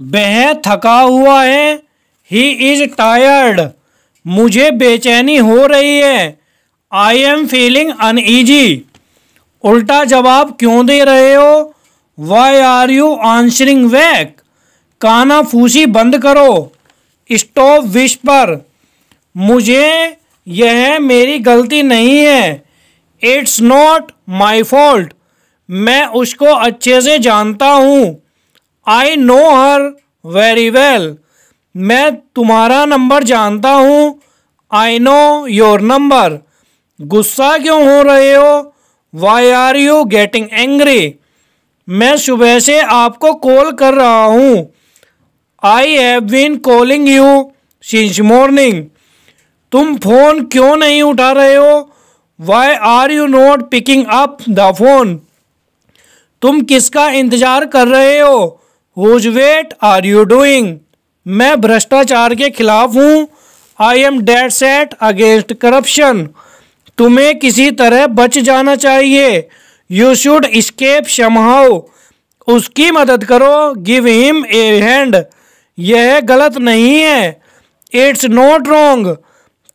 वह थका हुआ है ही इज टायर्ड मुझे बेचैनी हो रही है आई एम फीलिंग ईजी उल्टा जवाब क्यों दे रहे हो why are you answering back काना फूसी बंद करो स्टॉप विश पर मुझे यह मेरी गलती नहीं है इट्स नॉट माई फॉल्ट मैं उसको अच्छे से जानता हूँ I know her very well मैं तुम्हारा नंबर जानता हूँ आई नो योर नंबर गुस्सा क्यों हो रहे हो why are you getting angry मैं सुबह से आपको कॉल कर रहा हूँ I have been calling you since morning तुम फ़ोन क्यों नहीं उठा रहे हो why are you not picking up the phone तुम किसका इंतज़ार कर रहे हो whose wait are you doing मैं भ्रष्टाचार के खिलाफ हूँ I am dead set against corruption तुम्हें किसी तरह बच जाना चाहिए यू शुड स्केप शमहाओ उसकी मदद करो गिव हिम ए हैंड यह गलत नहीं है इट्स नॉट रॉन्ग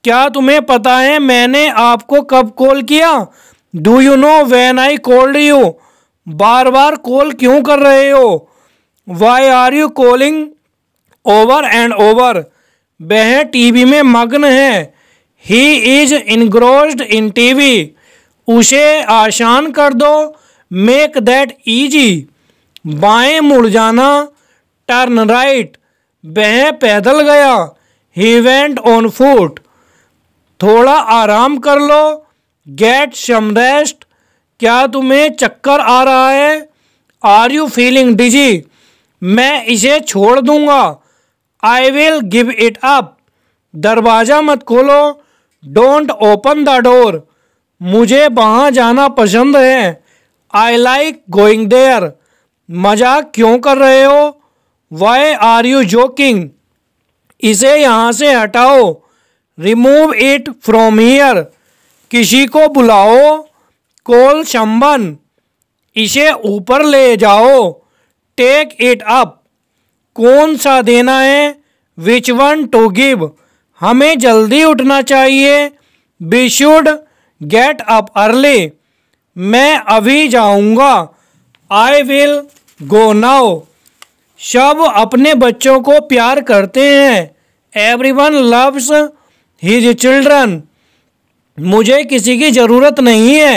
क्या तुम्हें पता है मैंने आपको कब कॉल किया do you know when I called you बार बार कॉल क्यों कर रहे हो why are you calling over and over वह टीवी में मग्न है ही इज इनग्रोस्ड इन टीवी उसे आसान कर दो मेक दैट ईजी बाएँ मुड़ जाना टर्न राइट वह पैदल गया ही वेंट ऑन फूट थोड़ा आराम कर लो गेट सम रेस्ट क्या तुम्हें चक्कर आ रहा है आर यू फीलिंग डिजी मैं इसे छोड़ दूंगा I will give it up दरवाज़ा मत खोलो डोंट ओपन द डोर मुझे वहाँ जाना पसंद है आई लाइक गोइंग देयर मजाक क्यों कर रहे हो वाई आर यू जोकिंग इसे यहाँ से हटाओ रिमूव इट फ्रॉम हीयर किसी को बुलाओ कोल शंबन इसे ऊपर ले जाओ टेक इट अप कौन सा देना है विच वन टू गिव हमें जल्दी उठना चाहिए we should get up early मैं अभी जाऊंगा आई विल गो नाउ सब अपने बच्चों को प्यार करते हैं everyone loves his children मुझे किसी की ज़रूरत नहीं है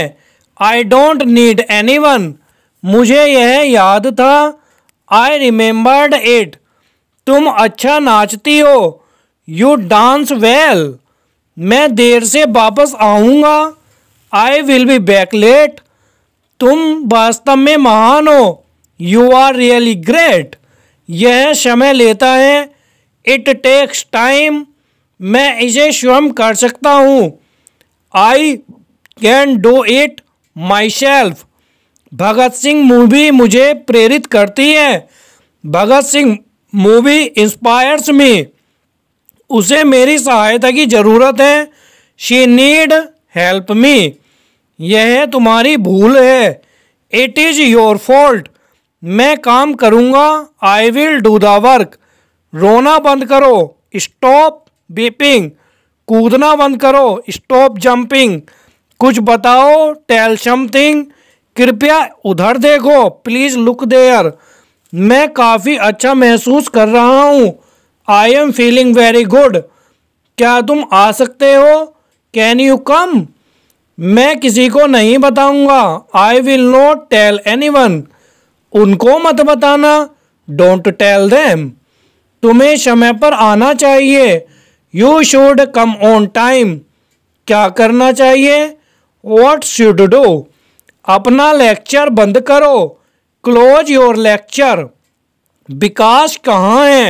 I don't need anyone मुझे यह याद था आई रिमेम्बर्ड इट तुम अच्छा नाचती हो यू डांस वेल मैं देर से वापस आऊँगा I will be back late तुम वास्तव में महान हो यू आर रियली ग्रेट यह समय लेता है इट टेक्स टाइम मैं इसे स्वयं कर सकता हूँ I can do it myself Bhagat Singh movie मुझे प्रेरित करती है Bhagat Singh movie inspires me उसे मेरी सहायता की ज़रूरत है शी नीड हेल्प मी यह तुम्हारी भूल है इट इज़ योर फॉल्ट मैं काम करूँगा I will do the work रोना बंद करो स्टॉप बीपिंग कूदना बंद करो स्टॉप जंपिंग कुछ बताओ टेल समथिंग कृपया उधर देखो प्लीज़ लुक देयर मैं काफ़ी अच्छा महसूस कर रहा हूँ I am feeling very good क्या तुम आ सकते हो कैन यू कम मैं किसी को नहीं बताऊंगा I will not tell anyone उनको मत बताना डोंट टेल देम तुम्हें समय पर आना चाहिए you should come on time क्या करना चाहिए वॉट शुड डू अपना लेक्चर बंद करो क्लोज योर लेक्चर विकास कहाँ है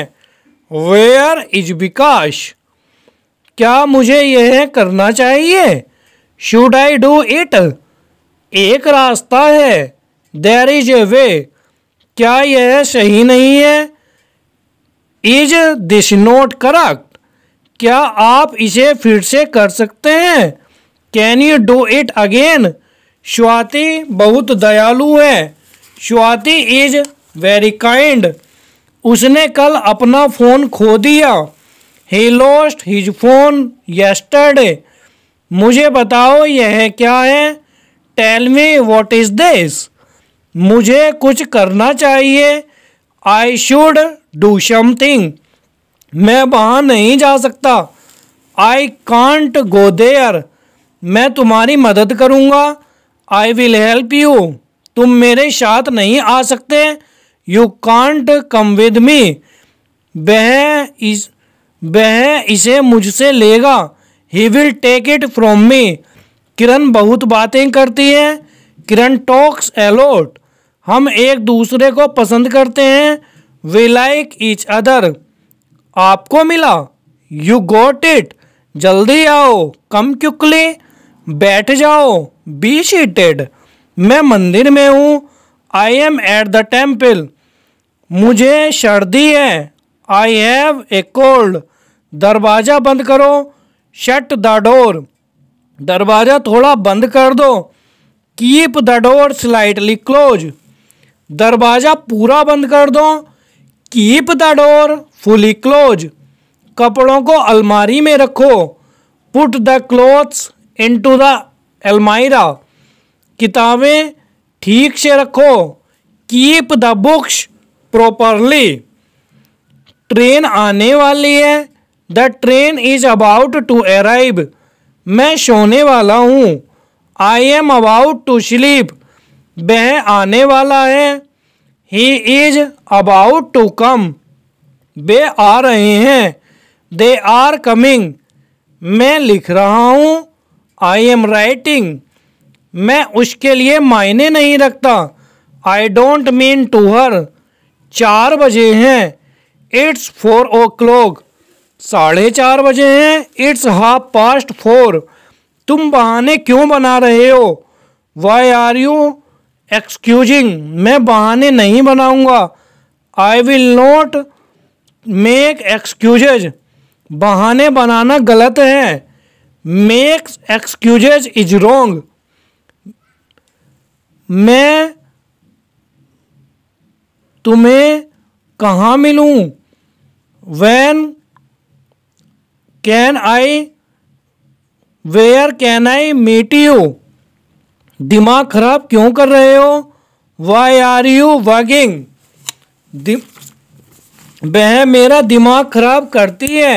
वेयर इज विकास क्या मुझे यह करना चाहिए शुड आई डू इट एक रास्ता है देर इज ए वे क्या यह सही नहीं है इज दिस नोट करक्ट क्या आप इसे फिर से कर सकते हैं can you do it again Swati बहुत दयालु है स्वाति इज वेरी काइंड उसने कल अपना फ़ोन खो दिया he lost his phone yesterday मुझे बताओ यह क्या है tell me what is this मुझे कुछ करना चाहिए आई शुड डू समथिंग मैं वहाँ नहीं जा सकता आई कांट गो देयर मैं तुम्हारी मदद करूँगा आई विल हेल्प यू तुम मेरे साथ नहीं आ सकते you can't come with me वह इस वह इसे मुझसे लेगा he will take it from me Kiran बहुत बातें करती है किरण टॉक्स एलोट हम एक दूसरे को पसंद करते हैं वी लाइक ईच अदर आपको मिला यू गोट इट जल्दी आओ कम क्यूकली बैठ जाओ बी सीटेड मैं मंदिर में हूँ I am at the temple मुझे सर्दी है आई हैव ए कोल्ड दरवाज़ा बंद करो शट द डोर दरवाज़ा थोड़ा बंद कर दो keep the door slightly close दरवाज़ा पूरा बंद कर दो keep the door fully close कपड़ों को अलमारी में रखो put the clothes into the almirah किताबें ठीक से रखो keep the books properly train आने वाली है the train is about to arrive मैं सोने वाला हूँ I am about to sleep वह आने वाला है he is about to come वे आ रहे हैं दे आर कमिंग मैं लिख रहा हूँ आई एम राइटिंग मैं उसके लिए मायने नहीं रखता I don't mean to her चार बजे हैं इट्स फोर ओ क्लॉक साढ़े चार बजे हैं इट्स हाफ पास्ट फोर तुम बहाने क्यों बना रहे हो वाई आर यू एक्सक्यूजिंग मैं बहाने नहीं बनाऊंगा I will not make excuses बहाने बनाना गलत है मेक्स एक्सक्यूजेज इज रोंग मैं तुम्हें कहाँ मिलूँ when can I where can I meet you दिमाग खराब क्यों कर रहे हो वाई आर यू वर्किंग वह मेरा दिमाग खराब करती है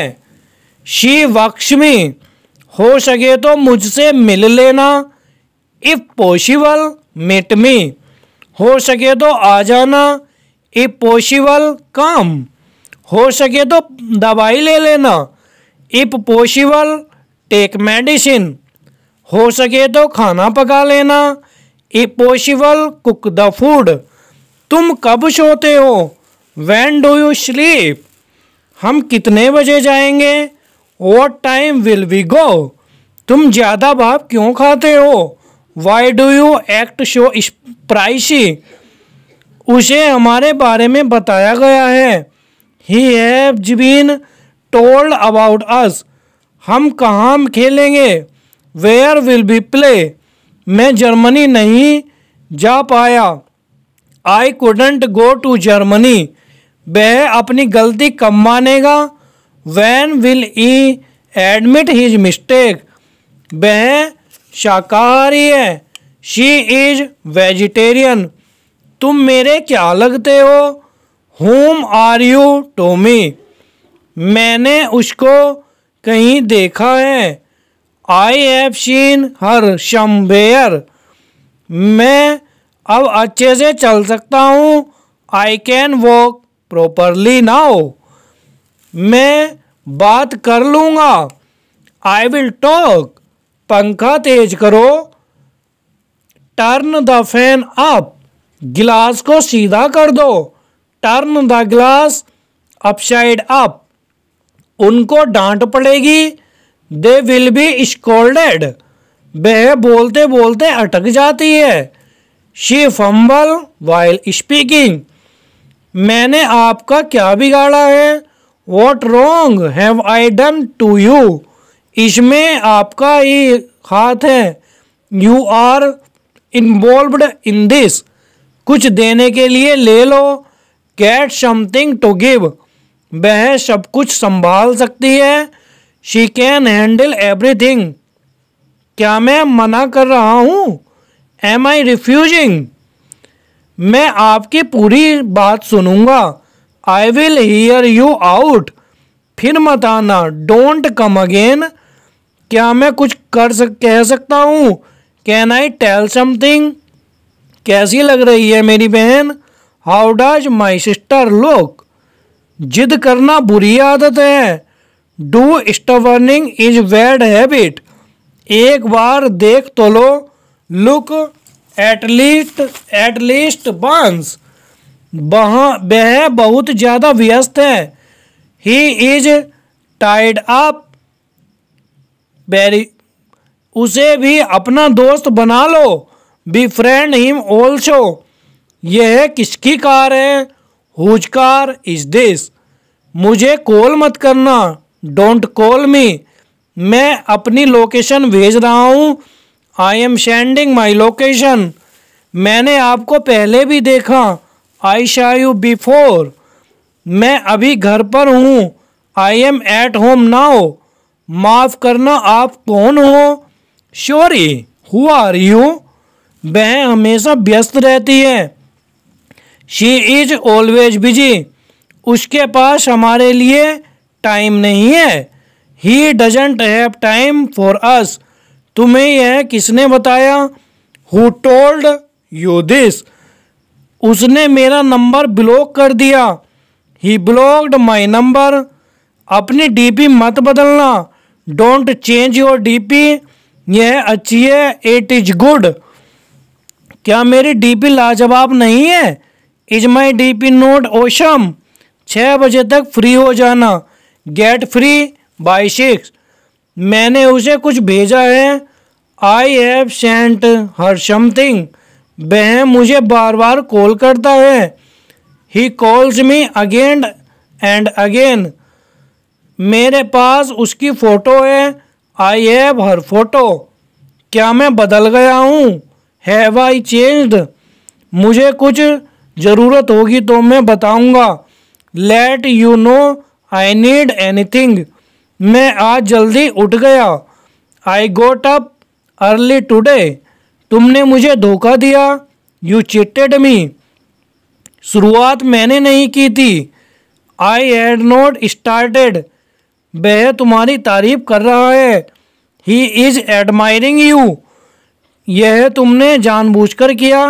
शी वक्ष्मी हो सके तो मुझसे मिल लेना इफ़ पॉसिबल मेट मी हो सके तो आ जाना इफ़ पॉसिबल काम हो सके तो दवाई ले लेना इफ़ पॉसिबल टेक मेडिसिन हो सके तो खाना पका लेना if possible cook the food तुम कब सोते हो वैन डू यू स्लीप हम कितने बजे जाएंगे what time will we go तुम ज़्यादा भाप क्यों खाते हो why do you eat so spicy उसे हमारे बारे में बताया गया है he has been told about us हम कहाँ खेलेंगे वेयर विल बी प्ले मैं जर्मनी नहीं जा पाया I couldn't go to Germany वह अपनी गलती कब मानेगा when will he admit his mistake वह शाकाहारी है शी इज वेजिटेरियन तुम मेरे क्या लगते हो होम आर यू टोमी मैंने उसको कहीं देखा है आई हैव सीन हर शम्बेयर मैं अब अच्छे से चल सकता हूँ I can walk properly now मैं बात कर लूँगा आई विल टॉक पंखा तेज करो टर्न द फैन अप गिलास को सीधा कर दो turn the glass upside up उनको डांट पड़ेगी दे विल बी स्कोल्डेड वह बोलते बोलते अटक जाती है शी फम्बल वाइल स्पीकिंग मैंने आपका क्या बिगाड़ा है what wrong have I done to you इसमें आपका ये हाथ है you are involve in this कुछ देने के लिए ले लो गैट समथिंग टू गिव वह सब कुछ संभाल सकती है शी कैन हैंडल एवरीथिंग क्या मैं मना कर रहा हूँ एम आई रिफ्यूजिंग मैं आपकी पूरी बात सुनूंगा I will hear you out फिर मत आना डोंट कम अगेन क्या मैं कुछ कर सक कह सकता हूँ कैन आई टेल समथिंग कैसी लग रही है मेरी बहन how does my sister look जिद करना बुरी आदत है do stubborning is bad habit एक बार देख तो लो लुक एटलीस्ट एटलीस्ट बंस वह वह बहुत ज़्यादा व्यस्त है he is tied up very उसे भी अपना दोस्त बना लो बी फ्रेंड हिम ऑल्सो यह किसकी कार है हुज कार इज दिस मुझे कॉल मत करना डोंट कॉल मी मैं अपनी लोकेशन भेज रहा हूँ I am sending my location मैंने आपको पहले भी देखा आई यू बिफोर मैं अभी घर पर हूँ आई एम एट होम नाओ माफ़ करना आप कौन हो श्योरी हु आर यू वह हमेशा व्यस्त रहती है शी इज ऑलवेज बिजी उसके पास हमारे लिए टाइम नहीं है he doesn't have time for us तुम्हें यह किसने बताया हु टोल्ड यू दिस उसने मेरा नंबर ब्लॉक कर दिया ही ब्लॉक्ड माई नंबर अपनी डीपी मत बदलना डोंट चेंज योर डीपी यह अच्छी है इट इज गुड क्या मेरी डीपी लाजवाब नहीं है is my DP not awesome छः बजे तक फ्री हो जाना गेट फ्री बाई सिक्स मैंने उसे कुछ भेजा है I have sent her something वह मुझे बार बार कॉल करता है he calls me again and again मेरे पास उसकी फ़ोटो है आई हैव हर फोटो क्या मैं बदल गया हूँ हैव आई चेंज्ड मुझे कुछ ज़रूरत होगी तो मैं बताऊँगा let you know I need anything मैं आज जल्दी उठ गया I got up early today तुमने मुझे धोखा दिया यू चिटेड मी शुरुआत मैंने नहीं की थी आई हैड नॉट स्टार्टेड वह तुम्हारी तारीफ कर रहा है ही इज़ एडमायरिंग यू यह तुमने जानबूझकर किया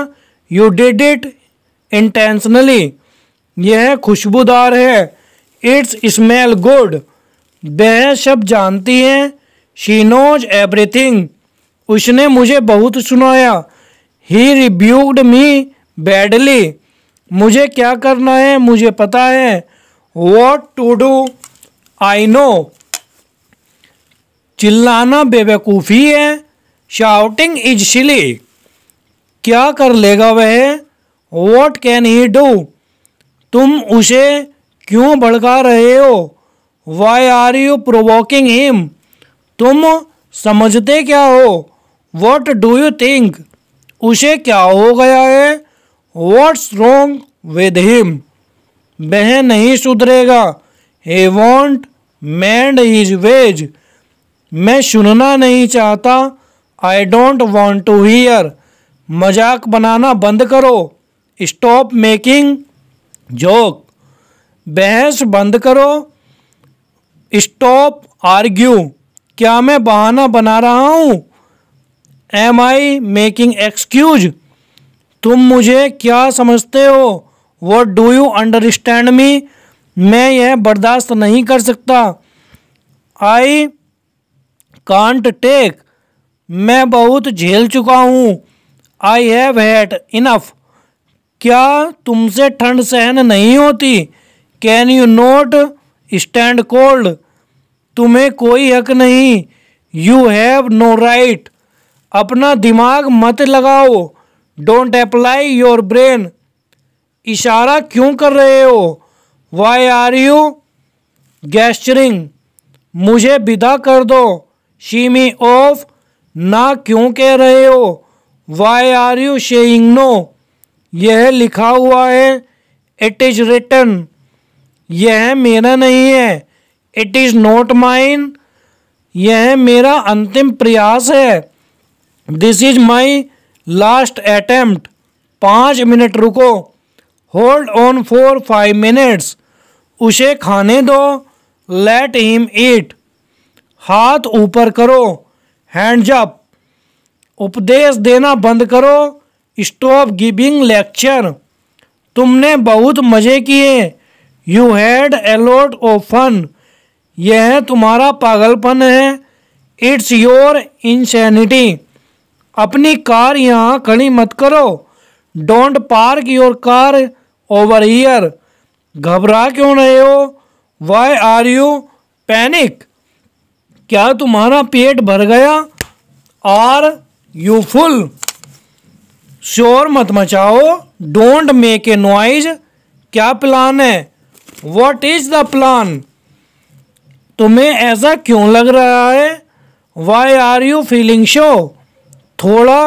यू डिड इट इंटेंशनली यह खुशबूदार है इट्स स्मेल गुड वह सब जानती हैं शी नोज एवरीथिंग उसने मुझे बहुत सुनाया ही रिब्यूक्ड मी बैडली मुझे क्या करना है मुझे पता है what to do I know चिल्लाना बेवकूफ़ी है शाउटिंग इज शिली क्या कर लेगा वह वॉट कैन ही डू तुम उसे क्यों भड़का रहे हो why are you provoking him तुम समझते क्या हो वॉट डू यू थिंक उसे क्या हो गया है वॉट्स रोंग विद हिम वह नहीं सुधरेगा he won't mend his ways मैं सुनना नहीं चाहता I don't want to hear मजाक बनाना बंद करो स्टॉप मेकिंग जोक बहस बंद करो स्टॉप आर्ग्यू क्या मैं बहाना बना रहा हूँ एम आई मेकिंग एक्सक्यूज तुम मुझे क्या समझते हो what do you understand me मैं यह बर्दाश्त नहीं कर सकता आई कांट टेक मैं बहुत झेल चुका हूँ आई हैव हैट इनफ क्या तुमसे ठंड सहन नहीं होती can you not stand cold तुम्हें कोई हक नहीं यू हैव नो राइट अपना दिमाग मत लगाओ डोंट अप्लाई योर ब्रेन इशारा क्यों कर रहे हो वाई आर यू गैस्चरिंग मुझे विदा कर दो शीमी ऑफ ना क्यों कह रहे हो why are you saying no यह लिखा हुआ है इट इज रिटन यह मेरा नहीं है इट इज़ नॉट माइन यह मेरा अंतिम प्रयास है this is my last attempt पाँच मिनट रुको hold on for five minutes उसे खाने दो लेट हिम ईट हाथ ऊपर करो हैंड्स अप उपदेश देना बंद करो स्टॉप गिविंग लेक्चर तुमने बहुत मज़े किए you had a lot of fun यह तुम्हारा पागलपन है इट्स योर इंसैनिटी अपनी कार यहाँ खड़ी मत करो don't park your car over here घबरा क्यों रहे हो वाई आर यू पैनिक क्या तुम्हारा पेट भर गया आर यू फुल श्योर मत मचाओ डोंट मेक ए नॉइज क्या प्लान है वॉट इज द प्लान तुम्हें ऐसा क्यों लग रहा है why are you feeling so थोड़ा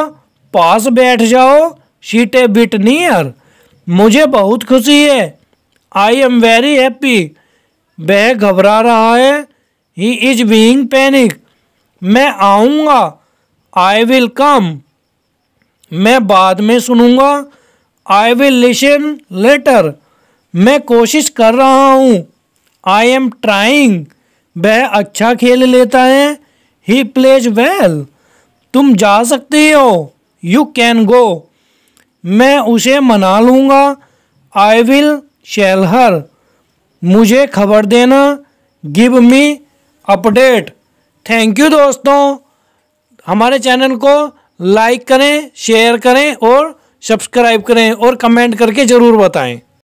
पास बैठ जाओ शीटे बिट नियर मुझे बहुत खुशी है आई एम वेरी हैप्पी वह घबरा रहा है ही इज बींग पैनिक मैं आऊँगा आई विल कम मैं बाद में सुनूँगा आई विल लिसन लेटर मैं कोशिश कर रहा हूँ आई एम ट्राइंग वह अच्छा खेल लेता है ही प्लेज वेल तुम जा सकते हो यू कैन गो मैं उसे मना लूँगा आई विल शेल हर मुझे खबर देना give me update thank you दोस्तों हमारे चैनल को लाइक करें शेयर करें और सब्सक्राइब करें और कमेंट करके ज़रूर बताएं